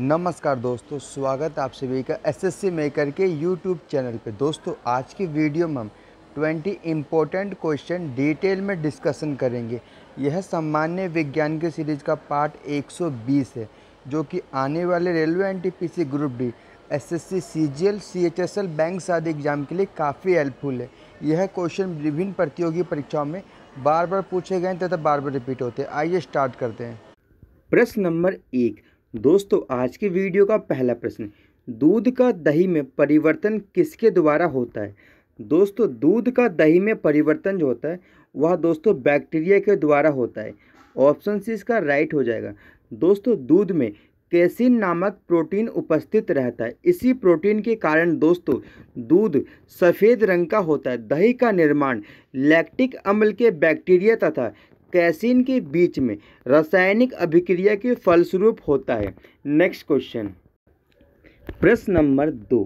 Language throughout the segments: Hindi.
नमस्कार दोस्तों स्वागत है आप सभी का एसएससी मेकर के यूट्यूब चैनल पे दोस्तों आज की वीडियो में हम 20 इम्पोर्टेंट क्वेश्चन डिटेल में डिस्कशन करेंगे यह सामान्य विज्ञान के सीरीज का पार्ट 120 है जो कि आने वाले railway N T group D S S C C G L C H S L bank आदि एग्जाम के लिए काफ़ी हेल्पफुल है यह क्वेश्चन विभिन्न प्रतियोगी परीक्षाओं में बार बार पूछे गए तथा बार बार रिपीट होते हैं आइए स्टार्ट करते हैं प्रश्न नंबर एक दोस्तों आज की वीडियो का पहला प्रश्न दूध का दही में परिवर्तन किसके द्वारा होता है दोस्तों दूध का दही में परिवर्तन जो होता है वह दोस्तों बैक्टीरिया के द्वारा होता है ऑप्शन सी इसका राइट हो जाएगा दोस्तों दूध में कैसिन नामक प्रोटीन उपस्थित रहता है इसी प्रोटीन के कारण दोस्तों दूध सफ़ेद रंग का होता है दही का निर्माण लैक्टिक अम्ल के बैक्टीरिया तथा कैसिन के बीच में रासायनिक अभिक्रिया के फलस्वरूप होता है नेक्स्ट क्वेश्चन प्रश्न नंबर दो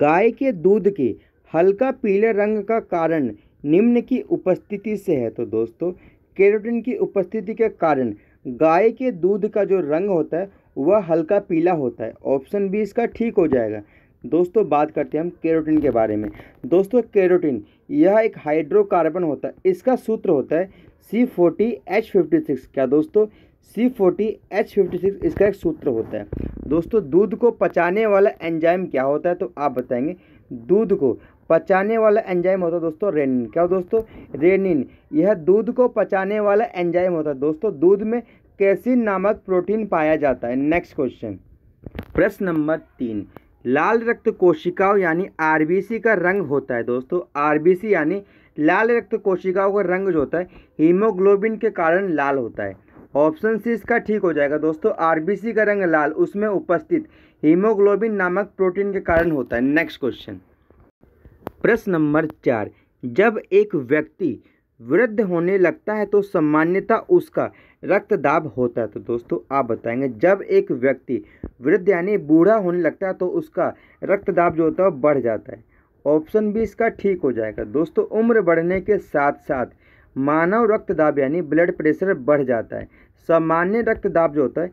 गाय के दूध के हल्का पीले रंग का कारण निम्न की उपस्थिति से है तो दोस्तों केरोटिन की उपस्थिति के कारण गाय के दूध का जो रंग होता है वह हल्का पीला होता है ऑप्शन बी इसका ठीक हो जाएगा दोस्तों बात करते हैं हम केरोटिन के बारे में दोस्तों केरोटिन यह एक हाइड्रोकार्बन होता है इसका सूत्र होता है C forty H fifty six क्या दोस्तों C forty H fifty six इसका एक सूत्र होता है दोस्तों दूध को पचाने वाला एंजाइम क्या होता है तो आप बताएंगे दूध को पचाने वाला एंजाइम होता है दोस्तों रेनिन क्या दोस्तों रेनिन यह दूध को पचाने वाला एंजाइम होता है दोस्तों दूध में कैसिन नामक प्रोटीन पाया जाता है नेक्स्ट क्वेश्चन प्रश्न नंबर तीन लाल रक्त कोशिकाओं यानी आरबीसी का रंग होता है दोस्तों आरबीसी यानी लाल रक्त कोशिकाओं का रंग जो होता है हीमोग्लोबिन के कारण लाल होता है ऑप्शन सी इसका ठीक हो जाएगा दोस्तों आरबीसी का रंग लाल उसमें उपस्थित हीमोग्लोबिन नामक प्रोटीन के कारण होता है नेक्स्ट क्वेश्चन प्रश्न नंबर चार जब एक व्यक्ति वृद्ध होने लगता है तो सामान्यतः उसका रक्तदाब होता है तो दोस्तों आप बताएंगे जब एक व्यक्ति वृद्ध यानी बूढ़ा होने लगता है तो उसका रक्तदाब जो होता है बढ़ जाता है ऑप्शन बी इसका ठीक हो जाएगा दोस्तों उम्र बढ़ने के साथ साथ मानव रक्तदाब यानी ब्लड प्रेशर बढ़ जाता है सामान्य रक्तदाब जो होता है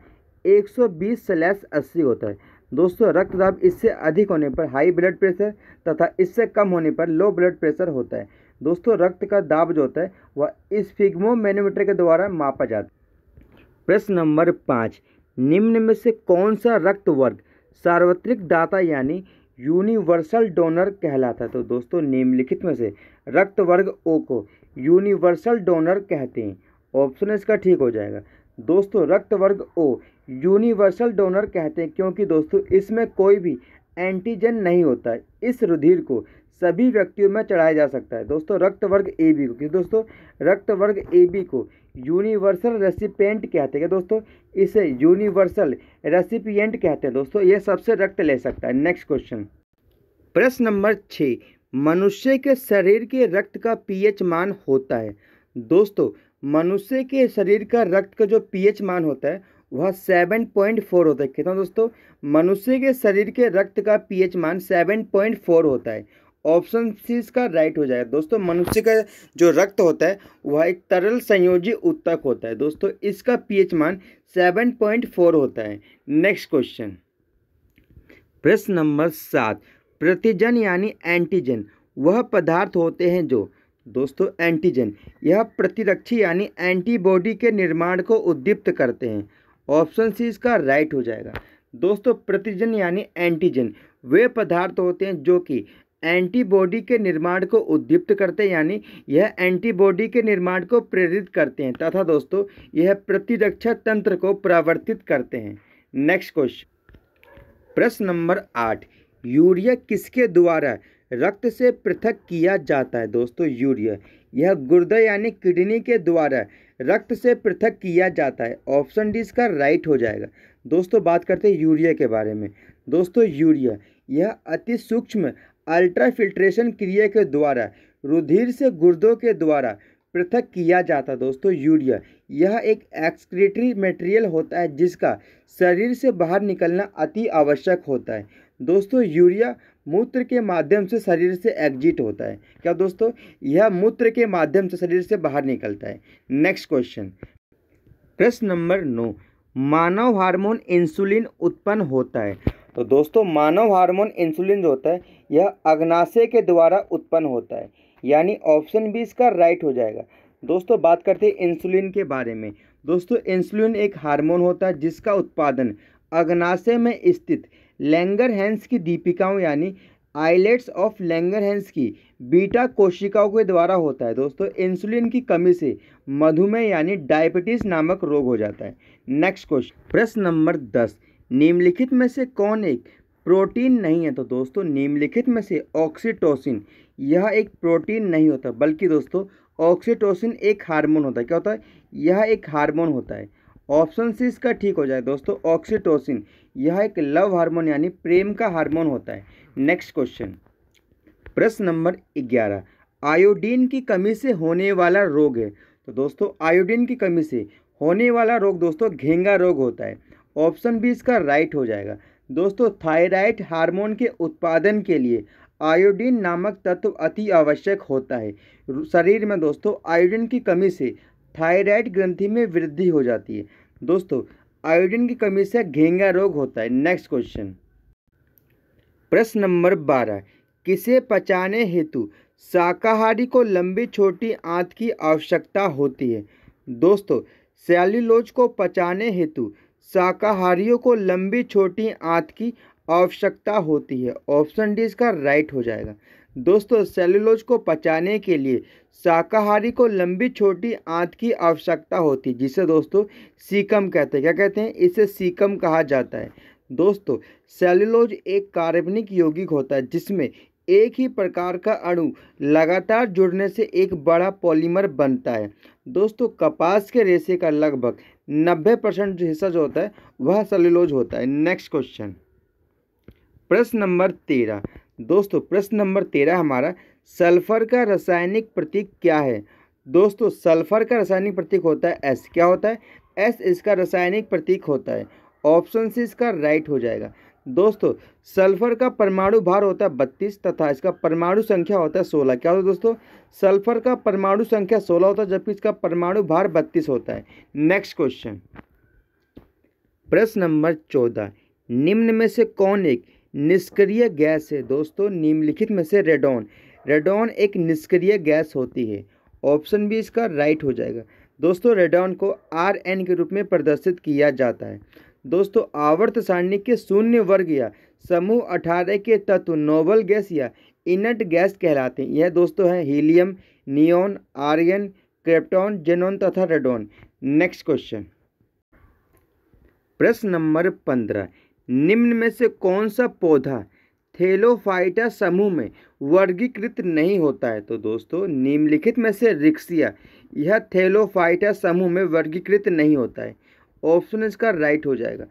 120 स्लैश अस्सी होता है दोस्तों रक्तदाब इससे अधिक होने पर हाई ब्लड प्रेशर तथा इससे कम होने पर लो ब्लड प्रेशर होता है दोस्तों रक्त का दाब जो होता है वह इस मैनोमीटर के द्वारा मापा जाता है प्रश्न नंबर पाँच निम्न में से कौन सा रक्त वर्ग सार्वत्रिक दाता यानी यूनिवर्सल डोनर कहलाता है तो दोस्तों निम्नलिखित में से रक्त वर्ग ओ को यूनिवर्सल डोनर कहते हैं ऑप्शन इसका ठीक हो जाएगा दोस्तों रक्त वर्ग ओ यूनिवर्सल डोनर कहते हैं क्योंकि दोस्तों इसमें कोई भी एंटीजन नहीं होता इस रुधिर को सभी व्यक्तियों में चढ़ाया जा सकता है दोस्तों रक्त वर्ग ए बी को क्योंकि दोस्तों रक्त वर्ग ए बी को यूनिवर्सल रेसिपियंट कहते हैं दोस्तों इसे यूनिवर्सल रेसिपिएंट कहते हैं दोस्तों ये सबसे रक्त ले सकता है नेक्स्ट क्वेश्चन प्रश्न नंबर छः मनुष्य के शरीर के रक्त का पीएच मान होता है दोस्तों मनुष्य के शरीर का रक्त का जो पीएच मान होता है वह सेवन पॉइंट फोर होता है कितना दोस्तों मनुष्य के शरीर के रक्त का पीएच मान सेवन पॉइंट फोर होता है ऑप्शन सी इसका राइट हो जाएगा दोस्तों मनुष्य का जो रक्त होता है वह एक तरल संयोजी उत्तक होता है दोस्तों इसका पीएच मान 7.4 होता है नेक्स्ट क्वेश्चन प्रश्न नंबर सात प्रतिजन यानी एंटीजन वह पदार्थ होते हैं जो दोस्तों एंटीजन यह प्रतिरक्षी यानी एंटीबॉडी के निर्माण को उद्दीप्त करते हैं ऑप्शन सी इसका राइट हो जाएगा दोस्तों प्रतिजन यानी एंटीजन वे पदार्थ होते हैं जो कि एंटीबॉडी के निर्माण को उद्दीप्त करते हैं यानी यह एंटीबॉडी के निर्माण को प्रेरित करते हैं तथा दोस्तों यह प्रतिरक्षा तंत्र को प्रावर्तित करते हैं नेक्स्ट क्वेश्चन प्रश्न नंबर आठ यूरिया किसके द्वारा रक्त से पृथक किया जाता है दोस्तों यूरिया यह गुर्दा यानी किडनी के द्वारा रक्त से पृथक किया जाता है ऑप्शन डी इसका राइट हो जाएगा दोस्तों बात करते हैं यूरिया के बारे में दोस्तों यूरिया यह अति सूक्ष्म अल्ट्राफिल्ट्रेशन क्रिया के द्वारा रुधिर से गुर्दों के द्वारा पृथक किया जाता दोस्तों यूरिया यह एक एक्सक्रेटरी मटेरियल होता है जिसका शरीर से बाहर निकलना अति आवश्यक होता है दोस्तों यूरिया मूत्र के माध्यम से शरीर से एग्जिट होता है क्या दोस्तों यह मूत्र के माध्यम से शरीर से बाहर निकलता है नेक्स्ट क्वेश्चन प्रश्न नंबर नौ मानव हार्मोन इंसुलिन उत्पन्न होता है तो दोस्तों मानव हार्मोन इंसुलिन जो होता है यह अग्नाशय के द्वारा उत्पन्न होता है यानी ऑप्शन बी इसका राइट हो जाएगा दोस्तों बात करते हैं इंसुलिन के बारे में दोस्तों इंसुलिन एक हार्मोन होता है जिसका उत्पादन अग्नाशय में स्थित लैंगर हैंस की दीपिकाओं यानी आइलेट्स ऑफ लैंगर हैंस की बीटा कोशिकाओं के द्वारा होता है दोस्तों इंसुलिन की कमी से मधुमेह यानी डायबिटीज नामक रोग हो जाता है नेक्स्ट क्वेश्चन प्रश्न नंबर दस निम्नलिखित में से कौन एक प्रोटीन नहीं है तो दोस्तों निम्नलिखित में से ऑक्सीटोसिन यह एक प्रोटीन नहीं होता बल्कि दोस्तों ऑक्सीटोसिन एक हार्मोन होता है क्या होता है यह एक हार्मोन होता है ऑप्शन सी इसका ठीक हो जाए दोस्तों ऑक्सीटोसिन यह एक लव हार्मोन यानी प्रेम का हार्मोन होता है नेक्स्ट क्वेश्चन प्रश्न नंबर ग्यारह आयोडीन की कमी से होने वाला रोग है तो दोस्तों आयोडीन की कमी से होने वाला रोग दोस्तों घेंगा रोग होता है ऑप्शन बी इसका राइट हो जाएगा दोस्तों थायराइड हार्मोन के उत्पादन के लिए आयोडीन नामक तत्व अति आवश्यक होता है शरीर में दोस्तों आयोडीन की कमी से थायराइड ग्रंथि में वृद्धि हो जाती है दोस्तों आयोडीन की कमी से घेंगा रोग होता है नेक्स्ट क्वेश्चन प्रश्न नंबर बारह किसे पचाने हेतु शाकाहारी को लंबी छोटी आंत की आवश्यकता होती है दोस्तों सेल्यूलोज को पचाने हेतु शाकाहारियों को लंबी छोटी आंत की आवश्यकता होती है ऑप्शन डी इसका राइट हो जाएगा दोस्तों सेलुलोज को पचाने के लिए शाकाहारी को लंबी छोटी आंत की आवश्यकता होती है जिसे दोस्तों सीकम कहते हैं क्या कहते हैं इसे सीकम कहा जाता है दोस्तों सेलुलोज एक कार्बनिक यौगिक होता है जिसमें एक ही प्रकार का अणु लगातार जुड़ने से एक बड़ा पॉलीमर बनता है दोस्तों कपास के रेशे का लगभग नब्बे परसेंट जो हिस्सा जो होता है वह सेलुलोज होता है नेक्स्ट क्वेश्चन प्रश्न नंबर तेरह दोस्तों प्रश्न नंबर तेरह हमारा सल्फर का रासायनिक प्रतीक क्या है दोस्तों सल्फर का रासायनिक प्रतीक होता है एस क्या होता है एस इसका रासायनिक प्रतीक होता है ऑप्शन सी इसका राइट हो जाएगा दोस्तों सल्फर का परमाणु भार होता है बत्तीस तथा इसका परमाणु संख्या होता है सोलह क्या होता है दोस्तों सल्फर का परमाणु संख्या सोलह होता है जबकि इसका परमाणु भार बत्तीस होता है नेक्स्ट क्वेश्चन प्रश्न नंबर चौदह निम्न में से कौन एक निष्क्रिय गैस है दोस्तों निम्नलिखित में से रेडॉन रेडॉन एक निष्क्रिय गैस होती है ऑप्शन भी इसका राइट हो जाएगा दोस्तों रेडॉन को आर एन के रूप में प्रदर्शित किया जाता है दोस्तों आवर्त सारणी के शून्य वर्ग या समूह अठारह के तत्व नोबल गैस या इनट गैस कहलाते हैं यह दोस्तों है helium neon argon krypton xenon तथा रेडोन नेक्स्ट क्वेश्चन प्रश्न नंबर पंद्रह निम्न में से कौन सा पौधा थेलोफाइटा समूह में वर्गीकृत नहीं होता है तो दोस्तों निम्नलिखित में से रिक्सिया यह थेलोफाइटा समूह में वर्गीकृत नहीं होता है ऑप्शन इसका राइट हो जाएगा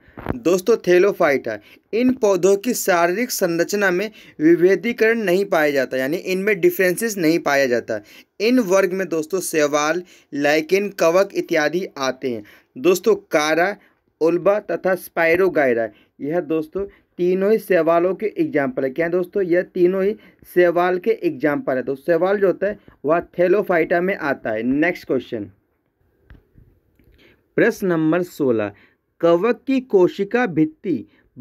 दोस्तों है इन पौधों की शारीरिक संरचना में विभेदीकरण नहीं पाया जाता यानी इनमें डिफ्रेंसेस नहीं पाया जाता इन वर्ग में दोस्तों सेवाल लाइकिन कवक इत्यादि आते हैं दोस्तों कारा उल्बा तथा स्पायरोगायरा यह दोस्तों तीनों ही सेवालों के एग्जाम्पल है क्या दोस्तों यह तीनों ही सेवाल के एग्जाम्पल है तो सेवाल जो होता है वह थेलोफाइटा में आता है नेक्स्ट क्वेश्चन प्रश्न नंबर सोलह कवक की कोशिका भित्ति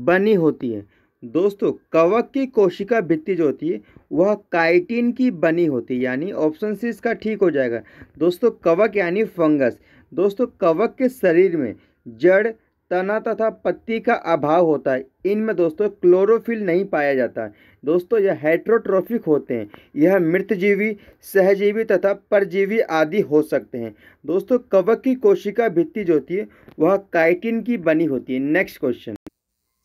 बनी होती है दोस्तों कवक की कोशिका भित्ति जो होती है वह काइटिन की बनी होती है यानी ऑप्शन सी इसका ठीक हो जाएगा दोस्तों कवक यानी फंगस दोस्तों कवक के शरीर में जड़ तना तथा पत्ती का अभाव होता है इनमें दोस्तों क्लोरोफिल नहीं पाया जाता है दोस्तों यह हेट्रोट्रोफिक होते हैं यह मृतजीवी सहजीवी तथा परजीवी आदि हो सकते हैं दोस्तों कवक की कोशिका भित्ति जो होती है वह काइटिन की बनी होती है नेक्स्ट क्वेश्चन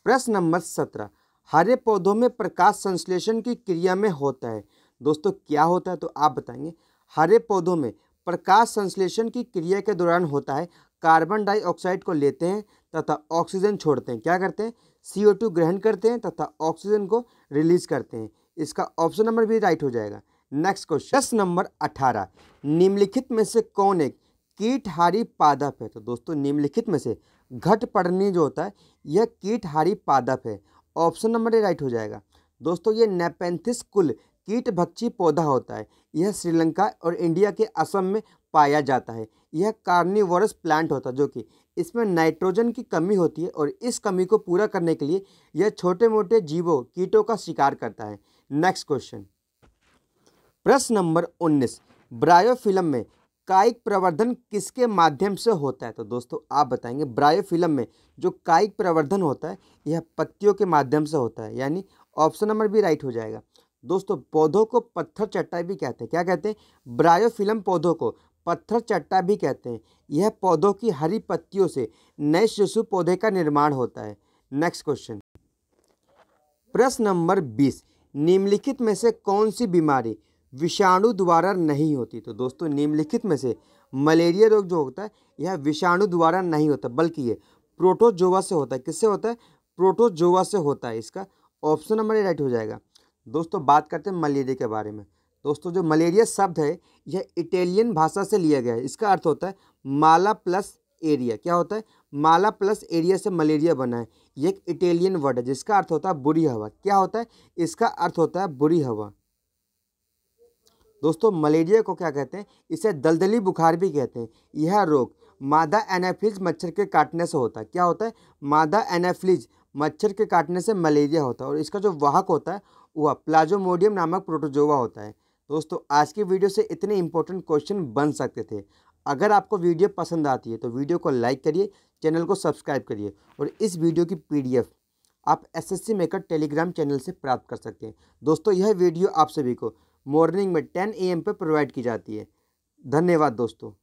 प्रश्न नंबर सत्रह हरे पौधों में प्रकाश संश्लेषण की क्रिया में होता है दोस्तों क्या होता है तो आप बताएंगे हरे पौधों में प्रकाश संश्लेषण की क्रिया के दौरान होता है कार्बन डाइऑक्साइड को लेते हैं तथा ऑक्सीजन छोड़ते हैं क्या करते हैं सी ग्रहण करते हैं तथा ऑक्सीजन को रिलीज करते हैं इसका ऑप्शन नंबर भी राइट हो जाएगा नेक्स्ट क्वेश्चन प्रश्न नंबर अठारह निम्नलिखित में से कौन एक कीटहारी पादप है तो दोस्तों निम्नलिखित में से घट पड़नी जो होता है यह कीटहारी पादप है ऑप्शन नंबर ए राइट हो जाएगा दोस्तों ये नेपेंथिस कुल कीट भक्षी पौधा होता है यह श्रीलंका और इंडिया के असम में पाया जाता है यह कार्निवरस प्लांट होता है जो कि इसमें नाइट्रोजन की कमी होती है और इस कमी को पूरा करने के लिए यह छोटे मोटे जीवों कीटों का शिकार करता है नेक्स्ट क्वेश्चन प्रश्न नंबर उन्नीस ब्रायोफिल्म में कायिक प्रवर्धन किसके माध्यम से होता है तो दोस्तों आप बताएंगे ब्रायोफिल्म में जो कायिक प्रवर्धन होता है यह पत्तियों के माध्यम से होता है यानी ऑप्शन नंबर भी राइट हो जाएगा दोस्तों पौधों को पत्थर चट्टा भी कहते हैं क्या कहते हैं ब्रायोफिलम पौधों को पत्थर चट्टा भी कहते हैं यह पौधों की हरी पत्तियों से नए शिशु पौधे का निर्माण होता है नेक्स्ट क्वेश्चन प्रश्न नंबर बीस निम्नलिखित में से कौन सी बीमारी विषाणु द्वारा नहीं होती तो दोस्तों निम्नलिखित में से मलेरिया रोग जो होता है यह विषाणु द्वारा नहीं होता बल्कि ये प्रोटोजोवा से होता है किससे होता है प्रोटोजोवा से होता है इसका ऑप्शन नंबर राइट हो जाएगा दोस्तों बात करते हैं मलेरिया के बारे में दोस्तों जो मलेरिया शब्द है यह इटालियन भाषा से लिया गया है इसका अर्थ होता है माला प्लस एरिया क्या होता है माला प्लस एरिया से मलेरिया बना है ये एक इटालियन वर्ड है जिसका अर्थ होता है बुरी हवा क्या होता है इसका अर्थ होता है बुरी हवा दोस्तों मलेरिया को क्या कहते हैं इसे दलदली बुखार भी कहते हैं यह रोग मादा एनाफ्लिज मच्छर के काटने से होता है क्या होता है मादा एनाफ्लिज मच्छर के काटने से मलेरिया होता है और इसका जो वाहक होता है हुआ प्लाजोमोडियम नामक प्रोटोजोवा होता है दोस्तों आज की वीडियो से इतने इंपॉर्टेंट क्वेश्चन बन सकते थे अगर आपको वीडियो पसंद आती है तो वीडियो को लाइक करिए चैनल को सब्सक्राइब करिए और इस वीडियो की पीडीएफ आप एसएससी मेकर टेलीग्राम चैनल से प्राप्त कर सकते हैं दोस्तों यह वीडियो आप सभी को मॉर्निंग में टेन ए पर प्रोवाइड की जाती है धन्यवाद दोस्तों